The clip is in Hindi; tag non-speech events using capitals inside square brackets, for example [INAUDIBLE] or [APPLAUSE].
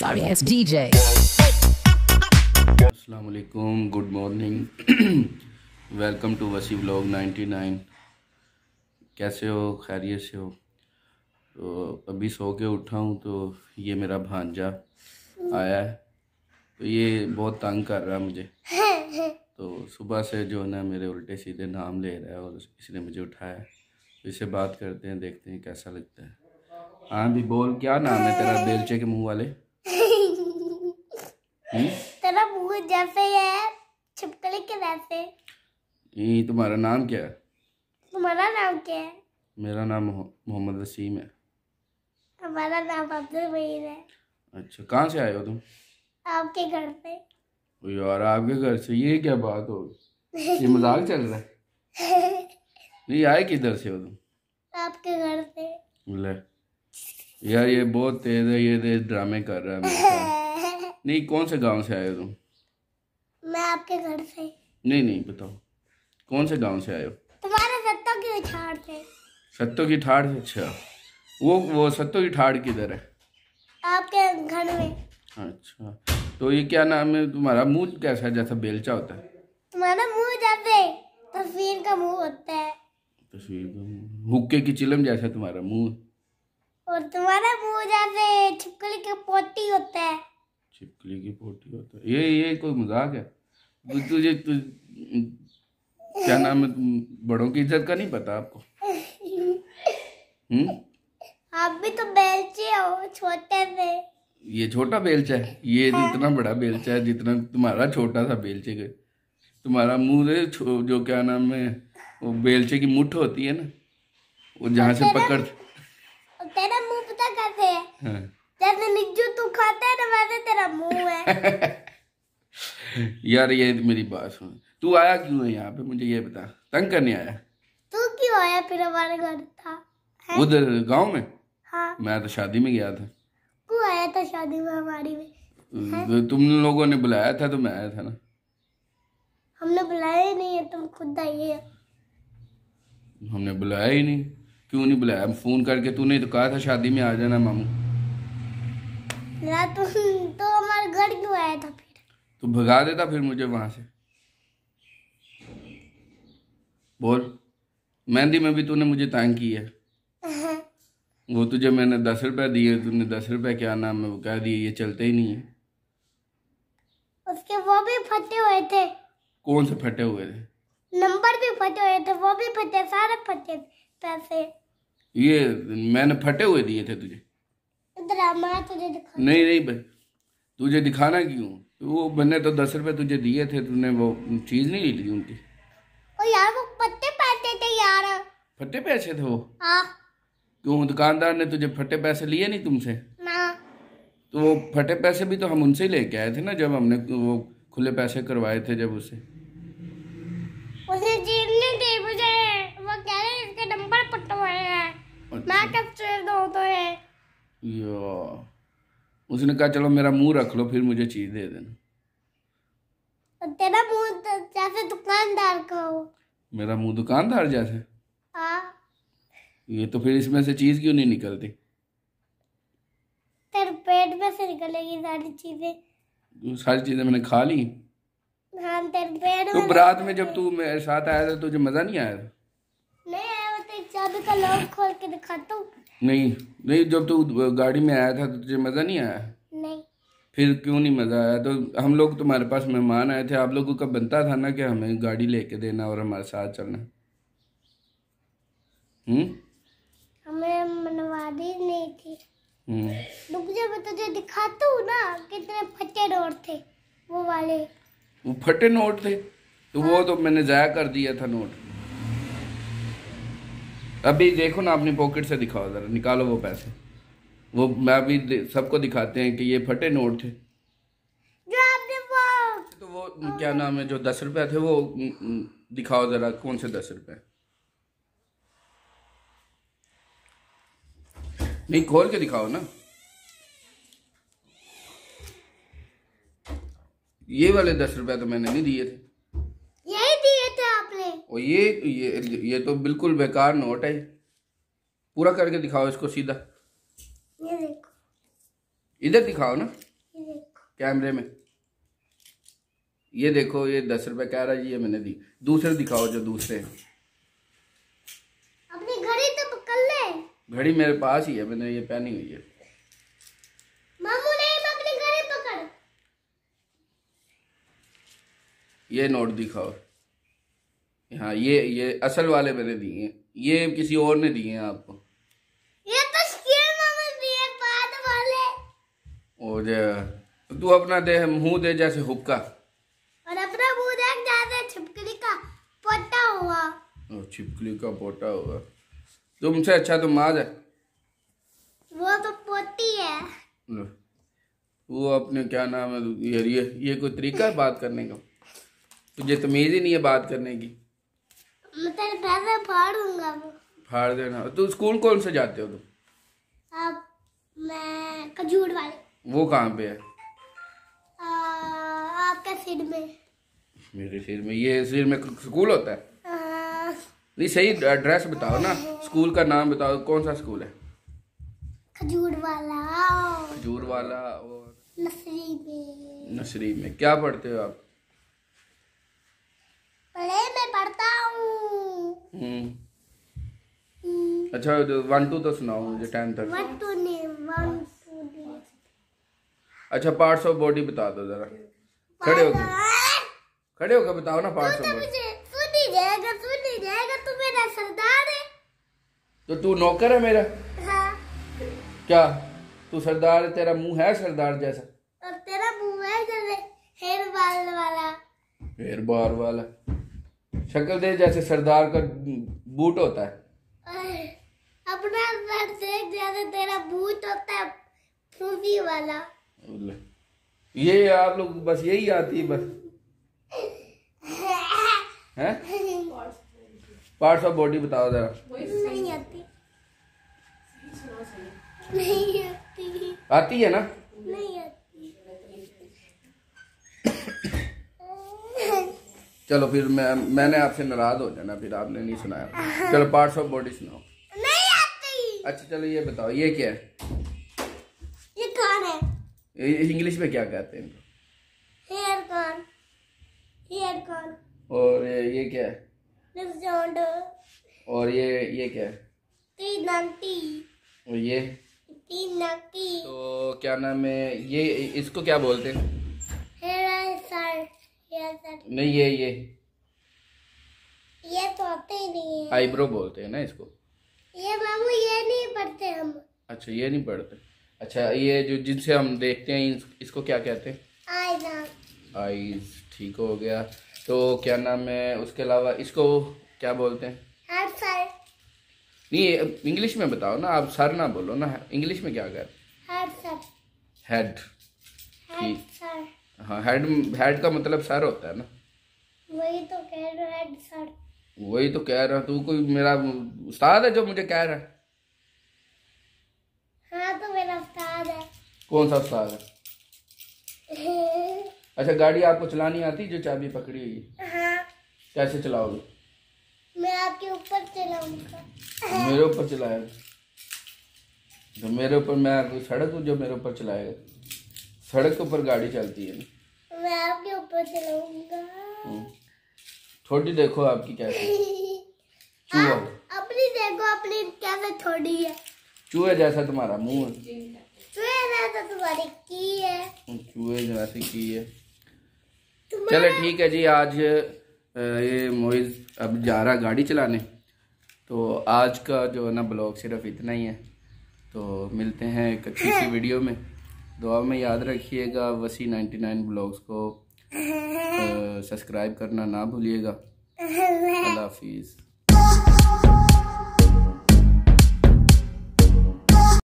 sorry, good morning welcome to Wasi blog ninety nine कैसे हो खैरियत से हो तो अभी सो के उठा हूँ तो ये मेरा भांजा आया है तो ये बहुत तंग कर रहा है मुझे तो सुबह से जो है ना मेरे उल्टे सीधे नाम ले रहा है और इसने मुझे उठाया तो इसे बात करते हैं देखते हैं कैसा लगता है हाँ भी बोल क्या नाम है तेरा बेलचे के मुंह वाले तेरा मुंह जैसे है छिपकली के वैसे ये तुम्हारा नाम क्या है तुम्हारा नाम क्या है मेरा नाम मोहम्मद वसीम है हमारा नाम अब्दुल वहीद है अच्छा कहाँ से आए हो तुम आपके घर से यार आपके घर से ये क्या बात हो ये मजाक चल रहा है [LAUGHS] नहीं आए किधर से हो तुम आपके घर से ले यार ये बहुत तेज है ये तेज ड्रामे कर रहा है नहीं कौन से गांव से आए हो तुम मैं आपके घर से नहीं नहीं बताओ कौन से गांव से आए हो तुम्हारे सत्तो की ठाड़ से सत्तो की ठाड़ से अच्छा वो वो सत्तो की ठाड़ किधर है आपके घर में अच्छा तो ये क्या नाम है तुम्हारा मुंह कैसा है जैसा बेलचा होता है तुम्हारा मुंह जैसे तस्वीर का मुंह होता है तस्वीर का मुंह हुक्के की चिलम जैसा तुम्हारा मुंह और तुम्हारा मुंह जैसे छुपकली का पोटी होता है छिपकली की पोटी होता तो। ये ये कोई मजाक है तो तुझे तुझ क्या नाम है तुम बड़ों की इज्जत का नहीं पता आपको हम्म? आप भी तो बेलचे हो छोटे में ये छोटा बेलचा है ये हाँ। इतना बड़ा बेलचा है जितना तुम्हारा छोटा सा बेलचे का तुम्हारा मुंह जो क्या नाम है वो बेलचे की मुठ होती है ना वो जहाँ से पकड़ तेरा मुंह पता कैसे है हाँ। खाते हैं ना वैसे तेरा मुंह है [LAUGHS] यार ये मेरी बात सुन तू आया क्यों है यहाँ पे मुझे ये बता तंग करने आया तू क्यों आया फिर हमारे घर था उधर गांव में हाँ मैं तो शादी में गया था तू आया था शादी में हमारी में तो तुम लोगों ने बुलाया था तो मैं आया था ना हमने बुलाया ही नहीं है तुम खुद आई है हमने बुलाया ही नहीं क्यों नहीं बुलाया फोन करके तूने तो कहा था शादी में आ जाना मामू ना तुम तो-, तो हमारे घर क्यों आया था फिर तू भगा देता फिर मुझे वहां से बोल मेहंदी में भी तूने मुझे तंग की है [LAUGHS] वो तुझे मैंने दस रुपए दिए तूने दस रुपए क्या नाम है वो कह दिए ये चलते ही नहीं है उसके वो भी फटे हुए थे कौन से फटे हुए थे नंबर भी फटे हुए थे वो भी फटे सारे फटे पैसे ये मैंने फटे हुए दिए थे तुझे दिखा नहीं नहीं भाई तुझे दिखाना क्यों तो वो मैंने तो दस रुपए तुझे दिए थे तूने वो चीज नहीं ली थी उनकी ओ यार वो पत्ते पैसे थे यार फटे पैसे थे वो हाँ क्यों दुकानदार ने तुझे फटे पैसे लिए नहीं तुमसे ना तो वो फटे पैसे भी तो हम उनसे ही लेके आए थे ना जब हमने वो खुले पैसे करवाए थे जब उसे उसे जेब ने दे मुझे वो कह रहे इसके नंबर पट्टा हुआ मैं अच्छा। कब छोड़ दो तो है यो उसने कहा चलो मेरा मुंह रख लो फिर मुझे चीज दे देना तेरा मुंह तो जैसे दुकानदार का हो मेरा मुंह दुकानदार जैसे हाँ ये तो फिर इसमें से चीज क्यों नहीं निकलती तेरे पेट में से निकलेगी सारी चीजें तो सारी चीजें मैंने खा ली हाँ तेरे पेट तो रात में जब तू मेरे साथ आया था तुझे मजा नहीं आया था दादू का लॉक खोल के दिखाता हूँ नहीं नहीं जब तू तो गाड़ी में आया था तो तुझे मज़ा नहीं आया नहीं फिर क्यों नहीं मज़ा आया तो हम लोग तुम्हारे पास मेहमान आए थे आप लोगों का बनता था ना कि हमें गाड़ी लेके देना और हमारे साथ चलना हम्म? हमें नहीं थी हम्म। रुक जा मैं तुझे दिखाता हूँ ना कितने फटे नोट थे वो वाले वो फटे नोट थे तो हाँ। वो तो मैंने जाया कर दिया था नोट अभी देखो ना अपनी पॉकेट से दिखाओ ज़रा निकालो वो पैसे वो मैं अभी सबको दिखाते हैं कि ये फटे नोट थे जो आपने वो तो वो क्या नाम है जो दस रुपये थे वो दिखाओ ज़रा कौन से दस रुपये नहीं खोल के दिखाओ ना ये वाले दस रुपये तो मैंने नहीं दिए थे और ये ये ये तो बिल्कुल बेकार नोट है पूरा करके दिखाओ इसको सीधा इधर दिखाओ ना कैमरे में ये देखो ये दस रुपए कह रहा है ये मैंने दी दूसरे दिखाओ जो दूसरे अपनी घड़ी तो पकड़ ले घड़ी मेरे पास ही है मैंने ये पहनी हुई है मामू नहीं अपनी घड़ी पकड़ ये नोट दिखाओ हाँ ये ये असल वाले मैंने दिए हैं ये किसी और ने दिए हैं आपको ये तो दिए बाद वाले और तो तू अपना दे मुंह दे जैसे हुक्का और अपना मुंह दे जैसे छिपकली का पोटा हुआ और छिपकली का पोटा हुआ तुमसे अच्छा तो माज है वो तो पोती है वो अपने क्या नाम है ये ये कोई तरीका है बात करने का तुझे तमीज़ ही नहीं है बात करने की मतलब पैसे फाड़ूंगा फाड़ देना तो स्कूल कौन से जाते हो तुम अब मैं खजूर वाले वो कहाँ पे है आ, आपके सिर में मेरे सिर में ये सिर में स्कूल होता है आ, नहीं सही एड्रेस बताओ ना स्कूल का नाम बताओ कौन सा स्कूल है खजूर वाला खजूर वाला और नसरी में नसरी में क्या पढ़ते हो आप हम्म। हम्म। अच्छा वन टू तो सुनाओ मुझे टाइम तक अच्छा पार्ट्स ऑफ बॉडी बता दो जरा खड़े होकर खड़े होकर बताओ ना पार्ट्स ऑफ बॉडी तो तू नौकर है मेरा हाँ। क्या तू सरदार है तेरा मुंह है सरदार जैसा और तेरा मुंह है जैसे हेयर बाल वाला हेयर बाल वाला शक्ल दे जैसे सरदार का बूट होता है अपना सर देख जैसे तेरा बूट होता है फूफी वाला ये आप लोग बस यही आती है बस है पार्ट्स ऑफ बॉडी बताओ जरा नहीं आती नहीं आती आती है ना चलो फिर मैं मैंने आपसे नाराज हो जाना फिर आपने नहीं सुनाया चलो पार्ट्स ऑफ बॉडी सुनाओ नहीं आती अच्छा चलो ये बताओ ये क्या है ये कौन है ये इंग्लिश में क्या कहते हैं इनको हेयर कॉन हेयर कॉन और ये, ये क्या है और ये ये क्या है और ये तो क्या नाम है ये इसको क्या बोलते हैं नहीं ये ये ये तो आते ही नहीं है आईब्रो बोलते हैं ना इसको ये मामू ये नहीं पढ़ते हम अच्छा ये नहीं पढ़ते अच्छा ये जो जिनसे हम देखते हैं इसको क्या कहते हैं आईज आईज ठीक हो गया तो क्या नाम है उसके अलावा इसको क्या बोलते हैं हाँ सर नहीं इंग्लिश में बताओ ना आप सर ना बोलो ना इंग्लिश में क्या कर हेड सर हेड ठीक हाँ हेड हेड का मतलब सर होता है ना वही तो कह रहा हेड सर वही तो कह रहा तू कोई मेरा उस्ताद है जो मुझे कह रहा हाँ तो मेरा उस्ताद है कौन सा उस्ताद है [LAUGHS] अच्छा गाड़ी आपको चलानी आती जो चाबी पकड़ी हुई हाँ कैसे चलाओगे मैं आपके ऊपर चलाऊंगा तो मेरे ऊपर चलाएगा तो मेरे ऊपर मैं सड़क हूँ जो मेरे ऊपर चलाएगा सड़क के ऊपर गाड़ी चलती है ना मैं आपके ऊपर चलाऊंगा हम्म। थोड़ी देखो आपकी कैसे [LAUGHS] चूहा अपनी देखो अपनी कैसे थोड़ी है चूहे जैसा तुम्हारा मुंह है चूहे जैसा तुम्हारी की है हम्म, चूहे जैसी की है चलो ठीक है जी आज ये मोइज अब जा रहा गाड़ी चलाने तो आज का जो है ना ब्लॉग सिर्फ इतना ही है तो मिलते हैं एक अच्छी सी [LAUGHS] वीडियो में दुआ में याद रखिएगा वसी 99 ब्लॉग्स को सब्सक्राइब करना ना भूलिएगा अल्लाह हाफिज़